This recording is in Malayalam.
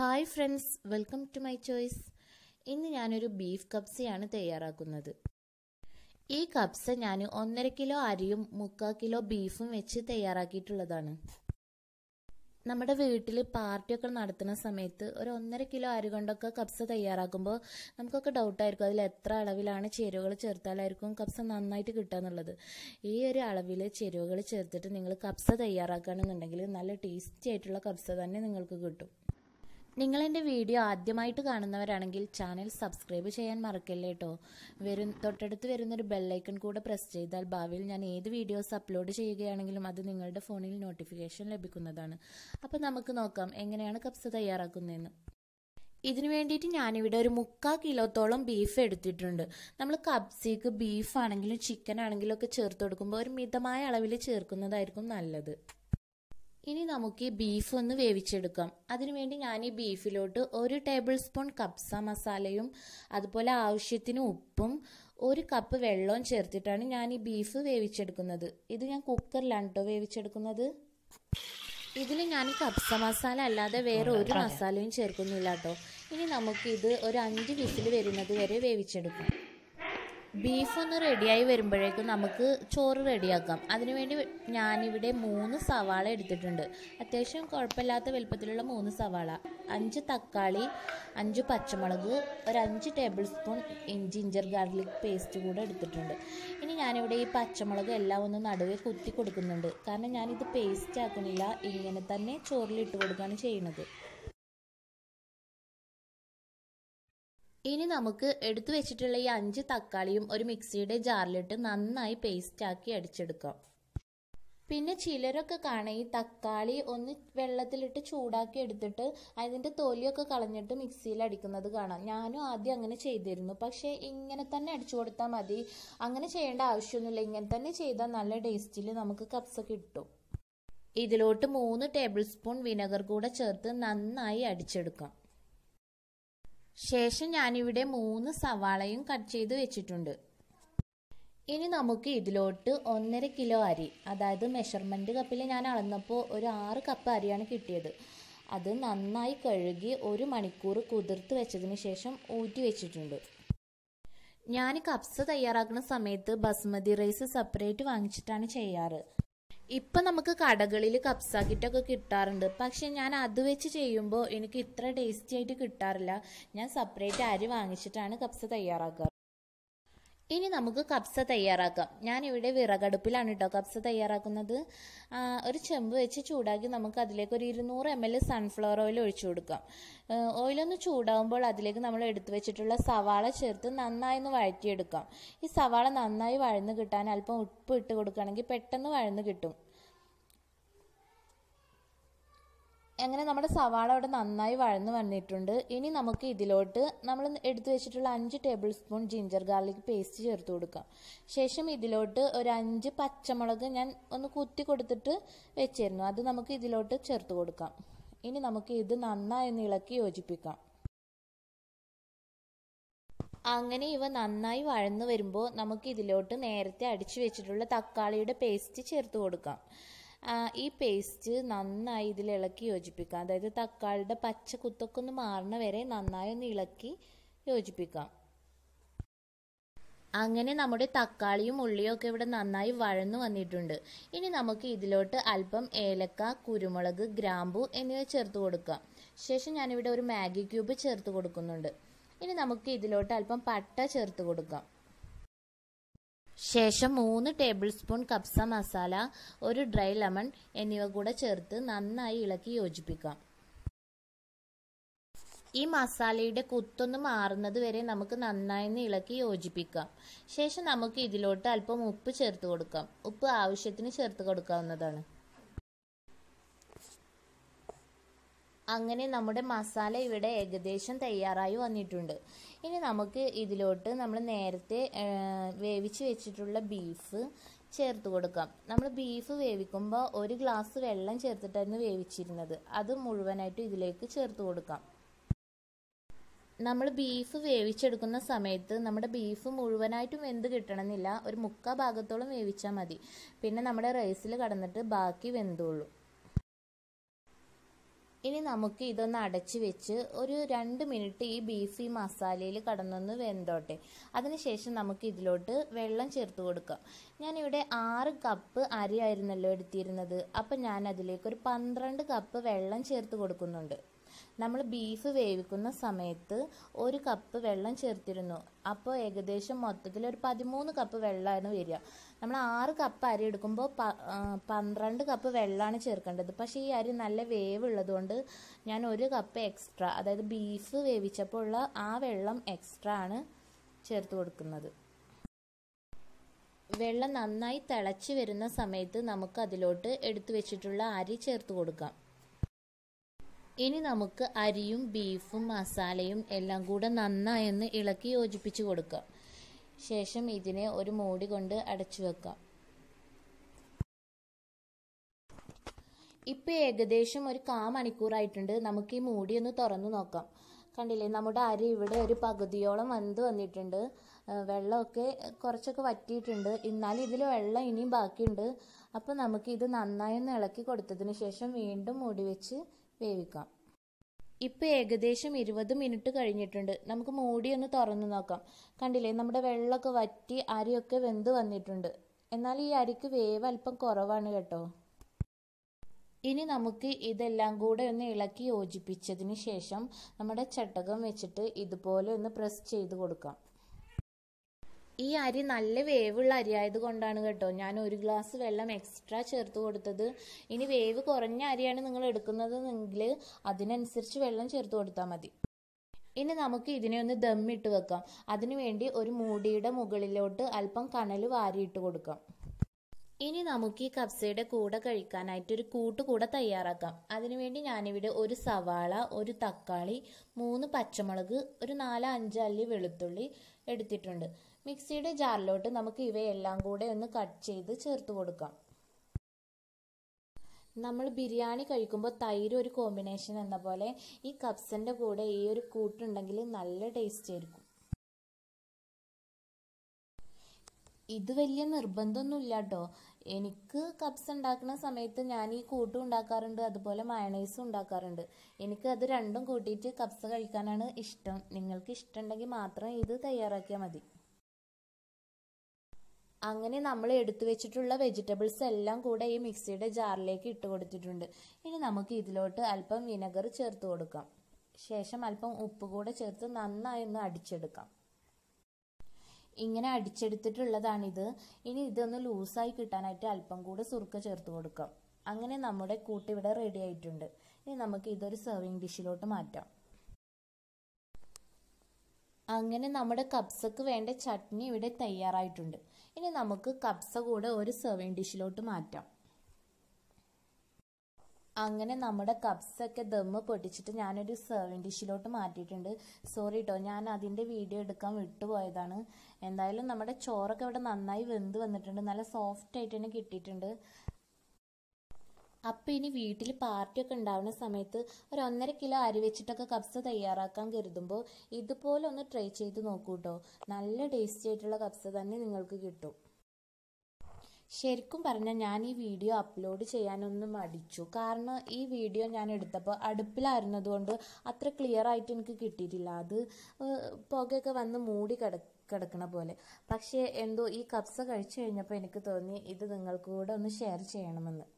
hi friends welcome to my choice ഇന്ന് ഞാനൊരു ബീഫ് കബ്സയാണ് തയ്യാറാക്കുന്നത് ഈ കബ്സ ഞാൻ ഒന്നര കിലോ അരിയും മുക്കാൽ കിലോ ബീഫും വെച്ച് തയ്യാറാക്കിയിട്ടുള്ളതാണ് നമ്മുടെ വീട്ടിൽ പാർട്ടിയൊക്കെ നടത്തുന്ന സമയത്ത് ഒരു ഒന്നര കിലോ അരി കൊണ്ടൊക്കെ കബ്സ തയ്യാറാക്കുമ്പോൾ നമുക്കൊക്കെ ഡൗട്ടായിരിക്കും അതിൽ എത്ര അളവിലാണ് ചേരുവകൾ ചേർത്താലായിരിക്കും കബ്സ നന്നായിട്ട് കിട്ടുക എന്നുള്ളത് ഈ ഒരു അളവിൽ ചേരുവകൾ ചേർത്തിട്ട് നിങ്ങൾ കബ്സ തയ്യാറാക്കുകയാണെന്നുണ്ടെങ്കിൽ നല്ല ടേസ്റ്റി ആയിട്ടുള്ള കബ്സ തന്നെ നിങ്ങൾക്ക് കിട്ടും നിങ്ങൾ എൻ്റെ വീഡിയോ ആദ്യമായിട്ട് കാണുന്നവരാണെങ്കിൽ ചാനൽ സബ്സ്ക്രൈബ് ചെയ്യാൻ മറക്കല്ലേ കേട്ടോ വരും തൊട്ടടുത്ത് വരുന്നൊരു ബെല്ലൈക്കൺ കൂടെ പ്രസ് ചെയ്താൽ ഭാവിയിൽ ഞാൻ ഏത് വീഡിയോസ് അപ്ലോഡ് ചെയ്യുകയാണെങ്കിലും അത് നിങ്ങളുടെ ഫോണിൽ നോട്ടിഫിക്കേഷൻ ലഭിക്കുന്നതാണ് അപ്പോൾ നമുക്ക് നോക്കാം എങ്ങനെയാണ് കപ്സ തയ്യാറാക്കുന്നതെന്ന് ഇതിനു വേണ്ടിയിട്ട് ഞാനിവിടെ ഒരു മുക്കാൽ കിലോത്തോളം ബീഫ് എടുത്തിട്ടുണ്ട് നമ്മൾ കബ്സിക്ക് ബീഫാണെങ്കിലും ചിക്കൻ ആണെങ്കിലും ഒക്കെ ചേർത്ത് കൊടുക്കുമ്പോൾ ഒരു മിതമായ അളവിൽ ചേർക്കുന്നതായിരിക്കും നല്ലത് ഇനി നമുക്ക് ഈ ബീഫ് ഒന്ന് വേവിച്ചെടുക്കാം അതിനുവേണ്ടി ഞാൻ ഈ ബീഫിലോട്ട് ഒരു ടേബിൾ സ്പൂൺ കപ്സ മസാലയും അതുപോലെ ആവശ്യത്തിന് ഉപ്പും ഒരു കപ്പ് വെള്ളവും ചേർത്തിട്ടാണ് ഞാൻ ഈ ബീഫ് വേവിച്ചെടുക്കുന്നത് ഇത് ഞാൻ കുക്കറിലാണ് കേട്ടോ വേവിച്ചെടുക്കുന്നത് ഇതിൽ ഞാൻ കപ്സ മസാല അല്ലാതെ വേറെ ഒരു മസാലയും ചേർക്കുന്നില്ല കേട്ടോ ഇനി നമുക്കിത് ഒരു അഞ്ച് വിസിൽ വരുന്നത് വരെ വേവിച്ചെടുക്കാം ബീഫ് ഒന്ന് റെഡിയായി വരുമ്പോഴേക്കും നമുക്ക് ചോറ് റെഡിയാക്കാം അതിനുവേണ്ടി ഞാനിവിടെ മൂന്ന് സവാള എടുത്തിട്ടുണ്ട് അത്യാവശ്യം കുഴപ്പമില്ലാത്ത വലുപ്പത്തിലുള്ള മൂന്ന് സവാള അഞ്ച് തക്കാളി അഞ്ച് പച്ചമുളക് ഒരു അഞ്ച് tablespoon ginger garlic paste കൂടെ എടുത്തിട്ടുണ്ട് ഇനി ഞാനിവിടെ ഈ പച്ചമുളക് എല്ലാം ഒന്ന് നടുവേ കുത്തി കൊടുക്കുന്നുണ്ട് കാരണം ഞാനിത് പേസ്റ്റ് ആക്കുന്നില്ല ഇങ്ങനെ തന്നെ ചോറിലിട്ട് കൊടുക്കുകയാണ് ചെയ്യുന്നത് ഇനി നമുക്ക് എടുത്തു വെച്ചിട്ടുള്ള ഈ അഞ്ച് തക്കാളിയും ഒരു മിക്സിയുടെ ജാറിലിട്ട് നന്നായി പേസ്റ്റാക്കി അടിച്ചെടുക്കാം പിന്നെ ചിലരൊക്കെ കാണാം ഈ തക്കാളി ഒന്ന് വെള്ളത്തിലിട്ട് ചൂടാക്കി എടുത്തിട്ട് അതിൻ്റെ തൊലിയൊക്കെ കളഞ്ഞിട്ട് മിക്സിയിൽ അടിക്കുന്നത് കാണാം ഞാനും ആദ്യം അങ്ങനെ ചെയ്തിരുന്നു പക്ഷേ ഇങ്ങനെ തന്നെ അടിച്ചു കൊടുത്താൽ മതി അങ്ങനെ ചെയ്യേണ്ട ആവശ്യമൊന്നുമില്ല ഇങ്ങനെ തന്നെ ചെയ്താൽ നല്ല ടേസ്റ്റിൽ നമുക്ക് കപ്സ കിട്ടും ഇതിലോട്ട് മൂന്ന് ടേബിൾ സ്പൂൺ വിനെഗർ കൂടെ ചേർത്ത് നന്നായി അടിച്ചെടുക്കാം ശേഷം ഞാനിവിടെ മൂന്ന് സവാളയും കട്ട് ചെയ്ത് വെച്ചിട്ടുണ്ട് ഇനി നമുക്ക് ഇതിലോട്ട് ഒന്നര കിലോ അരി അതായത് മെഷർമെൻറ്റ് കപ്പിൽ ഞാൻ അളന്നപ്പോൾ ഒരു ആറ് കപ്പ് അരിയാണ് കിട്ടിയത് അത് നന്നായി കഴുകി ഒരു മണിക്കൂർ കുതിർത്ത് വെച്ചതിന് ശേഷം ഊറ്റി വെച്ചിട്ടുണ്ട് ഞാൻ കപ്സ് തയ്യാറാക്കുന്ന സമയത്ത് ബസ്മതി റൈസ് സെപ്പറേറ്റ് വാങ്ങിച്ചിട്ടാണ് ചെയ്യാറ് ഇപ്പം നമുക്ക് കടകളിൽ കപ്സ കിറ്റൊക്കെ കിട്ടാറുണ്ട് പക്ഷെ ഞാൻ അത് വെച്ച് ചെയ്യുമ്പോൾ എനിക്ക് ഇത്ര ടേസ്റ്റി ആയിട്ട് കിട്ടാറില്ല ഞാൻ സെപ്പറേറ്റ് അരി വാങ്ങിച്ചിട്ടാണ് കപ്സ തയ്യാറാക്കാറ് ഇനി നമുക്ക് കബ്സ തയ്യാറാക്കാം ഞാനിവിടെ വിറകടുപ്പിലാണ് കേട്ടോ കബ്സ തയ്യാറാക്കുന്നത് ഒരു ചെമ്പ് വെച്ച് ചൂടാക്കി നമുക്ക് അതിലേക്ക് ഒരു ഇരുന്നൂറ് എം എൽ സൺഫ്ലവർ ഓയിൽ ഒഴിച്ചു കൊടുക്കാം ഓയിലൊന്ന് ചൂടാകുമ്പോൾ അതിലേക്ക് നമ്മൾ എടുത്തു വെച്ചിട്ടുള്ള സവാള ചേർത്ത് നന്നായി ഒന്ന് വഴറ്റിയെടുക്കാം ഈ സവാള നന്നായി വഴന്ന് കിട്ടാൻ അല്പം ഉപ്പ് ഇട്ട് കൊടുക്കുകയാണെങ്കിൽ പെട്ടെന്ന് വഴന്ന് കിട്ടും അങ്ങനെ നമ്മുടെ സവാള അവിടെ നന്നായി വഴന്ന് വന്നിട്ടുണ്ട് ഇനി നമുക്ക് ഇതിലോട്ട് നമ്മൾ എടുത്തു വെച്ചിട്ടുള്ള അഞ്ച് tablespoon ginger garlic paste ചേർത്ത് കൊടുക്കാം ശേഷം ഇതിലോട്ട് ഒരു അഞ്ച് പച്ചമുളക് ഞാൻ ഒന്ന് കുത്തി കൊടുത്തിട്ട് വെച്ചിരുന്നു അത് നമുക്ക് ഇതിലോട്ട് ചേർത്ത് കൊടുക്കാം ഇനി നമുക്ക് ഇത് നന്നായി ഇളക്കി യോജിപ്പിക്കാം അങ്ങനെ ഇവ നന്നായി വഴന്നു വരുമ്പോൾ നമുക്ക് ഇതിലോട്ട് നേരത്തെ അടിച്ചു വെച്ചിട്ടുള്ള തക്കാളിയുടെ പേസ്റ്റ് ചേർത്ത് കൊടുക്കാം ഈ പേസ്റ്റ് നന്നായി ഇതിൽ ഇളക്കി യോജിപ്പിക്കാം അതായത് തക്കാളിയുടെ പച്ച കുത്തൊക്കെ ഒന്ന് മാറണ വരെ നന്നായി ഒന്ന് ഇളക്കി യോജിപ്പിക്കാം അങ്ങനെ നമ്മുടെ തക്കാളിയും ഉള്ളിയും ഒക്കെ ഇവിടെ നന്നായി വഴന്നു വന്നിട്ടുണ്ട് ഇനി നമുക്ക് ഇതിലോട്ട് അല്പം ഏലക്ക കുരുമുളക് ഗ്രാമ്പു എന്നിവ ചേർത്ത് കൊടുക്കാം ശേഷം ഞാനിവിടെ ഒരു മാഗി ക്യൂബ് ചേർത്ത് കൊടുക്കുന്നുണ്ട് ഇനി നമുക്ക് ഇതിലോട്ട് അല്പം പട്ട ചേർത്ത് കൊടുക്കാം ശേഷം മൂന്ന് ടേബിൾ സ്പൂൺ കബ്സ മസാല ഒരു ഡ്രൈ ലെമൺ എന്നിവ കൂടെ ചേർത്ത് നന്നായി ഇളക്കി യോജിപ്പിക്കാം ഈ മസാലയുടെ കുത്തൊന്ന് മാറുന്നത് വരെ നമുക്ക് നന്നായി ഇളക്കി യോജിപ്പിക്കാം ശേഷം നമുക്ക് ഇതിലോട്ട് അല്പം ഉപ്പ് ചേർത്ത് കൊടുക്കാം ഉപ്പ് ആവശ്യത്തിന് ചേർത്ത് കൊടുക്കാവുന്നതാണ് അങ്ങനെ നമ്മുടെ മസാല ഇവിടെ ഏകദേശം തയ്യാറായി വന്നിട്ടുണ്ട് ഇനി നമുക്ക് ഇതിലോട്ട് നമ്മൾ നേരത്തെ വേവിച്ച് വെച്ചിട്ടുള്ള ബീഫ് ചേർത്ത് കൊടുക്കാം നമ്മൾ ബീഫ് വേവിക്കുമ്പോൾ ഒരു ഗ്ലാസ് വെള്ളം ചേർത്തിട്ടായിരുന്നു വേവിച്ചിരുന്നത് അത് മുഴുവനായിട്ട് ഇതിലേക്ക് ചേർത്ത് കൊടുക്കാം നമ്മൾ ബീഫ് വേവിച്ചെടുക്കുന്ന സമയത്ത് നമ്മുടെ ബീഫ് മുഴുവനായിട്ടും വെന്ത് കിട്ടണമെന്നില്ല ഒരു മുക്കാ ഭാഗത്തോളം വേവിച്ചാൽ മതി പിന്നെ നമ്മുടെ റൈസിൽ കടന്നിട്ട് ബാക്കി വെന്തുള്ളൂ ഇനി നമുക്ക് ഇതൊന്ന് അടച്ചു വെച്ച് ഒരു രണ്ട് മിനിറ്റ് ഈ ബീഫ് മസാലയിൽ കടന്നൊന്ന് വെന്തോട്ടെ അതിനുശേഷം നമുക്ക് ഇതിലോട്ട് വെള്ളം ചേർത്ത് കൊടുക്കാം ഞാനിവിടെ ആറ് കപ്പ് അരിയായിരുന്നല്ലോ എടുത്തിരുന്നത് അപ്പം ഞാൻ അതിലേക്ക് ഒരു പന്ത്രണ്ട് കപ്പ് വെള്ളം ചേർത്ത് കൊടുക്കുന്നുണ്ട് നമ്മൾ ബീഫ് വേവിക്കുന്ന സമയത്ത് ഒരു കപ്പ് വെള്ളം ചേർത്തിരുന്നു അപ്പോൾ ഏകദേശം മൊത്തത്തിൽ ഒരു പതിമൂന്ന് കപ്പ് വെള്ളമാണ് വരിക നമ്മൾ ആറ് കപ്പ് അരി എടുക്കുമ്പോൾ പ പന്ത്രണ്ട് കപ്പ് വെള്ളമാണ് ചേർക്കേണ്ടത് പക്ഷേ ഈ അരി നല്ല വേവുള്ളതുകൊണ്ട് ഞാൻ ഒരു കപ്പ് എക്സ്ട്രാ അതായത് ബീഫ് വേവിച്ചപ്പോൾ ഉള്ള ആ വെള്ളം എക്സ്ട്രാ ആണ് ചേർത്ത് കൊടുക്കുന്നത് വെള്ളം നന്നായി തിളച്ച് വരുന്ന സമയത്ത് നമുക്ക് അതിലോട്ട് എടുത്തു വെച്ചിട്ടുള്ള അരി ചേർത്ത് കൊടുക്കാം ഇനി നമുക്ക് അരിയും ബീഫും മസാലയും എല്ലാം കൂടെ നന്നായൊന്ന് ഇളക്കി യോജിപ്പിച്ച് കൊടുക്കാം ശേഷം ഇതിനെ ഒരു മൂടി കൊണ്ട് അടച്ചു വെക്കാം ഇപ്പം ഏകദേശം ഒരു കാ മണിക്കൂറായിട്ടുണ്ട് നമുക്ക് ഈ മൂടി ഒന്ന് തുറന്നു നോക്കാം കണ്ടില്ലേ നമ്മുടെ അരി ഇവിടെ ഒരു പകുതിയോളം വന്ന് വന്നിട്ടുണ്ട് വെള്ളമൊക്കെ കുറച്ചൊക്കെ വറ്റിയിട്ടുണ്ട് എന്നാലും ഇതിൽ വെള്ളം ഇനിയും ബാക്കിയുണ്ട് അപ്പോൾ നമുക്ക് ഇത് നന്നായി ഒന്ന് ഇളക്കി കൊടുത്തതിന് ശേഷം വീണ്ടും മൂടി വെച്ച് വേവിക്കാം ഇപ്പൊ ഏകദേശം ഇരുപത് മിനിറ്റ് കഴിഞ്ഞിട്ടുണ്ട് നമുക്ക് മൂടി ഒന്ന് തുറന്നു നോക്കാം കണ്ടില്ലേ നമ്മുടെ വെള്ളമൊക്കെ വറ്റി അരിയൊക്കെ വെന്ത് വന്നിട്ടുണ്ട് എന്നാൽ ഈ അരിക്ക് വേവ് അല്പം കുറവാണ് കേട്ടോ ഇനി നമുക്ക് ഇതെല്ലാം കൂടെ ഒന്ന് ഇളക്കി യോജിപ്പിച്ചതിന് ശേഷം നമ്മുടെ ചട്ടകം വെച്ചിട്ട് ഇതുപോലെ ഒന്ന് പ്രസ് ചെയ്ത് കൊടുക്കാം ഈ അരി നല്ല വേവുള്ള അരി ആയതുകൊണ്ടാണ് കേട്ടോ ഞാൻ ഒരു ഗ്ലാസ് വെള്ളം എക്സ്ട്രാ ചേർത്ത് കൊടുത്തത് ഇനി വേവ് കുറഞ്ഞ അരിയാണ് നിങ്ങൾ എടുക്കുന്നതെങ്കിൽ അതിനനുസരിച്ച് വെള്ളം ചേർത്ത് കൊടുത്താൽ മതി ഇനി നമുക്ക് ഇതിനെ ഒന്ന് ദമ്മിട്ട് വെക്കാം അതിനുവേണ്ടി ഒരു മൂടിയുടെ മുകളിലോട്ട് അല്പം കനൽ വാരിയിട്ട് കൊടുക്കാം ഇനി നമുക്ക് ഈ കബ്സയുടെ കൂടെ കഴിക്കാനായിട്ട് ഒരു കൂട്ട് കൂടെ തയ്യാറാക്കാം അതിനുവേണ്ടി ഞാനിവിടെ ഒരു സവാള ഒരു തക്കാളി മൂന്ന് പച്ചമുളക് ഒരു നാല് അല്ലി വെളുത്തുള്ളി എടുത്തിട്ടുണ്ട് മിക്സിയുടെ ജാറിലോട്ട് നമുക്ക് ഇവയെല്ലാം കൂടെ ഒന്ന് കട്ട് ചെയ്ത് ചേർത്ത് കൊടുക്കാം നമ്മൾ ബിരിയാണി കഴിക്കുമ്പോൾ തൈര് ഒരു കോമ്പിനേഷൻ എന്ന പോലെ ഈ കപ്സിൻ്റെ കൂടെ ഈ ഒരു കൂട്ടുണ്ടെങ്കിൽ നല്ല ടേസ്റ്റ് ആയിരിക്കും ഇത് വലിയ ഇല്ല കേട്ടോ എനിക്ക് കപ്സ് ഉണ്ടാക്കുന്ന സമയത്ത് ഞാൻ ഈ കൂട്ടും ഉണ്ടാക്കാറുണ്ട് അതുപോലെ മയണൈസും ഉണ്ടാക്കാറുണ്ട് എനിക്ക് അത് രണ്ടും കൂട്ടിയിട്ട് കപ്സ് കഴിക്കാനാണ് ഇഷ്ടം നിങ്ങൾക്ക് ഇഷ്ടമുണ്ടെങ്കിൽ മാത്രം ഇത് തയ്യാറാക്കിയാൽ മതി അങ്ങനെ നമ്മൾ എടുത്തു വെച്ചിട്ടുള്ള വെജിറ്റബിൾസ് എല്ലാം കൂടെ ഈ മിക്സിയുടെ ജാറിലേക്ക് ഇട്ട് കൊടുത്തിട്ടുണ്ട് ഇനി നമുക്ക് ഇതിലോട്ട് അല്പം വിനെഗർ ചേർത്ത് കൊടുക്കാം ശേഷം അല്പം ഉപ്പ് കൂടെ ചേർത്ത് നന്നായി ഒന്ന് അടിച്ചെടുക്കാം ഇങ്ങനെ അടിച്ചെടുത്തിട്ടുള്ളതാണിത് ഇനി ഇതൊന്ന് ലൂസായി കിട്ടാനായിട്ട് അല്പം കൂടെ സുറുക്ക ചേർത്ത് കൊടുക്കാം അങ്ങനെ നമ്മുടെ കൂട്ടിവിടെ റെഡി ആയിട്ടുണ്ട് ഇനി നമുക്ക് ഇതൊരു സെർവിങ് ഡിഷിലോട്ട് മാറ്റാം അങ്ങനെ നമ്മുടെ കപ്സക്ക് വേണ്ട ചട്നി ഇവിടെ തയ്യാറായിട്ടുണ്ട് ഇനി നമുക്ക് കബ്സ കൂടെ ഒരു സെർവിങ് ഡിഷിലോട്ട് മാറ്റാം അങ്ങനെ നമ്മുടെ കബ്സൊക്കെ ദമ്മ് പൊട്ടിച്ചിട്ട് ഞാനൊരു സെർവിങ് ഡിഷിലോട്ട് മാറ്റിയിട്ടുണ്ട് സോറി കേട്ടോ ഞാൻ അതിൻ്റെ വീഡിയോ എടുക്കാൻ വിട്ടുപോയതാണ് എന്തായാലും നമ്മുടെ ചോറൊക്കെ ഇവിടെ നന്നായി വെന്ത് വന്നിട്ടുണ്ട് നല്ല സോഫ്റ്റ് ആയിട്ട് തന്നെ കിട്ടിയിട്ടുണ്ട് അപ്പം ഇനി വീട്ടിൽ പാർട്ടിയൊക്കെ ഉണ്ടാവുന്ന സമയത്ത് ഒരു ഒന്നര കിലോ അരി വെച്ചിട്ടൊക്കെ കബ്സ തയ്യാറാക്കാൻ കരുതുമ്പോൾ ഇതുപോലെ ഒന്ന് ട്രൈ ചെയ്ത് നോക്കൂ കേട്ടോ നല്ല ടേസ്റ്റി ആയിട്ടുള്ള കബ്സ തന്നെ നിങ്ങൾക്ക് കിട്ടും ശരിക്കും പറഞ്ഞാൽ ഞാൻ ഈ വീഡിയോ അപ്ലോഡ് ചെയ്യാനൊന്നും മടിച്ചു കാരണം ഈ വീഡിയോ ഞാൻ എടുത്തപ്പോൾ അടുപ്പിലായിരുന്നതുകൊണ്ട് അത്ര ക്ലിയർ ആയിട്ട് എനിക്ക് കിട്ടിയിട്ടില്ല അത് പുകയൊക്കെ വന്ന് മൂടി കിട കിടക്കണ പോലെ പക്ഷേ എന്തോ ഈ കബ്സ കഴിച്ചു കഴിഞ്ഞപ്പോൾ എനിക്ക് തോന്നി ഇത് നിങ്ങൾക്കൂടെ ഒന്ന് ഷെയർ ചെയ്യണമെന്ന്